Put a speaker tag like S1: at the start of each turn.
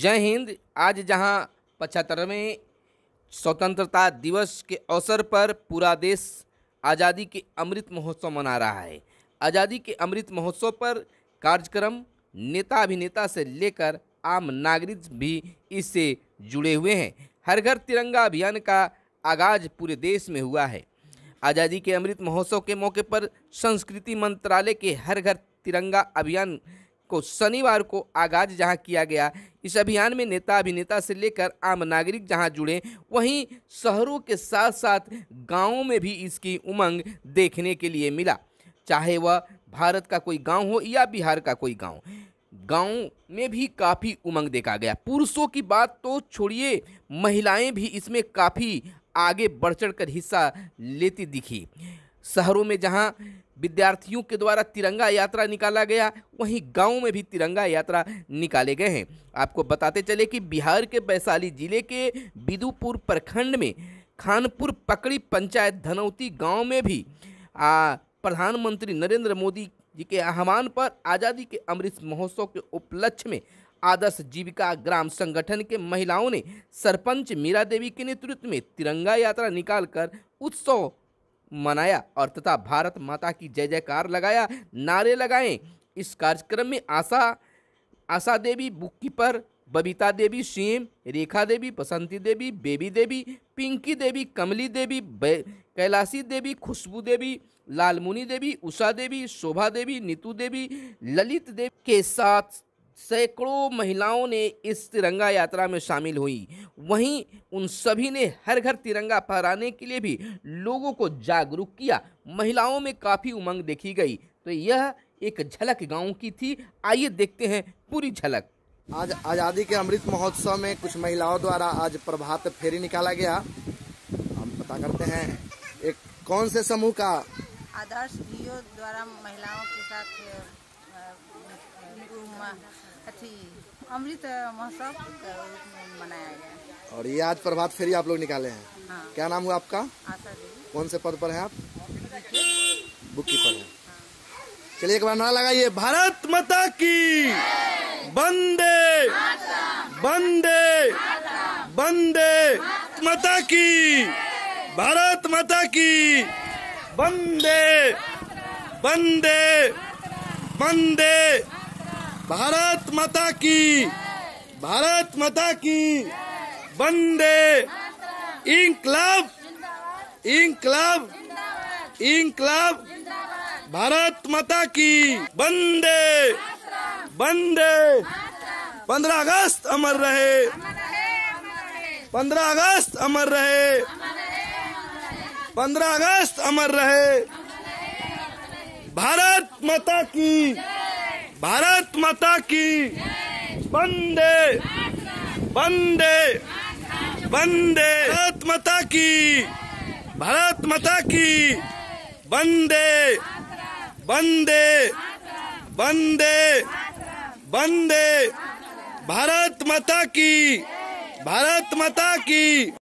S1: जय हिंद आज जहां पचहत्तरवें स्वतंत्रता दिवस के अवसर पर पूरा देश आज़ादी के अमृत महोत्सव मना रहा है आज़ादी के अमृत महोत्सव पर कार्यक्रम नेता अभिनेता से लेकर आम नागरिक भी इससे जुड़े हुए हैं हर घर तिरंगा अभियान का आगाज पूरे देश में हुआ है आज़ादी के अमृत महोत्सव के मौके पर संस्कृति मंत्रालय के हर घर तिरंगा अभियान को शनिवार को आगाज जहां किया गया इस अभियान में नेता अभिनेता से लेकर आम नागरिक जहां जुड़े वहीं शहरों के साथ साथ गांवों में भी इसकी उमंग देखने के लिए मिला चाहे वह भारत का कोई गांव हो या बिहार का कोई गांव गांव में भी काफ़ी उमंग देखा गया पुरुषों की बात तो छोड़िए महिलाएँ भी इसमें काफ़ी आगे बढ़ चढ़ कर हिस्सा लेती दिखी शहरों में जहाँ विद्यार्थियों के द्वारा तिरंगा यात्रा निकाला गया वहीं गाँव में भी तिरंगा यात्रा निकाले गए हैं आपको बताते चले कि बिहार के वैशाली जिले के बिदुपुर प्रखंड में खानपुर पकड़ी पंचायत धनौती गांव में भी प्रधानमंत्री नरेंद्र मोदी जी के आह्वान पर आज़ादी के अमृत महोत्सव के उपलक्ष्य में आदर्श जीविका ग्राम संगठन के महिलाओं ने सरपंच मीरा देवी के नेतृत्व में तिरंगा यात्रा निकालकर उत्सव मनाया और तथा भारत माता की जय जयकार लगाया नारे लगाए इस कार्यक्रम में आशा आशा देवी बुक कीपर बबीता देवी सीम रेखा देवी बसंती देवी बेबी देवी पिंकी देवी कमली देवी कैलाशी देवी खुशबू देवी लालमुनी देवी उषा देवी शोभा देवी नीतू देवी ललित देवी के साथ सैकड़ों महिलाओं ने इस तिरंगा यात्रा में शामिल हुई वहीं उन सभी ने हर घर तिरंगा फहराने के लिए भी लोगों को जागरूक किया महिलाओं में काफ़ी उमंग देखी गई तो यह एक झलक गांव की थी आइए देखते हैं पूरी झलक आज आज़ादी के अमृत महोत्सव में कुछ महिलाओं द्वारा आज प्रभात फेरी निकाला गया हम पता करते हैं एक कौन से समूह का
S2: आदर्श द्वारा महिलाओं के साथ अथी अमृत महोत्सव मनाया गया
S1: और ये आज प्रभात फेरी आप लोग निकाले
S2: हैं हाँ। क्या नाम हुआ आपका आशा कौन से पद पर है आप बुक कीपर है चलिए एक बार ना लगाइए भारत माता की बंदे बंदे बंदे माता की भारत माता की बंदे बंदे बंदे भारत माता की भारत माता की बंदे इंकलाब इंकलाब इंकलाब भारत माता की बंदे बंदे पंद्रह अगस्त अमर रहे पंद्रह अगस्त अमर रहे पंद्रह अगस्त अमर रहे भारत माता की भारत माता की बंदे बंदे बंदे भारत माता की भारत माता की बंदे बंदे बंदे बंदे भारत माता की भारत माता की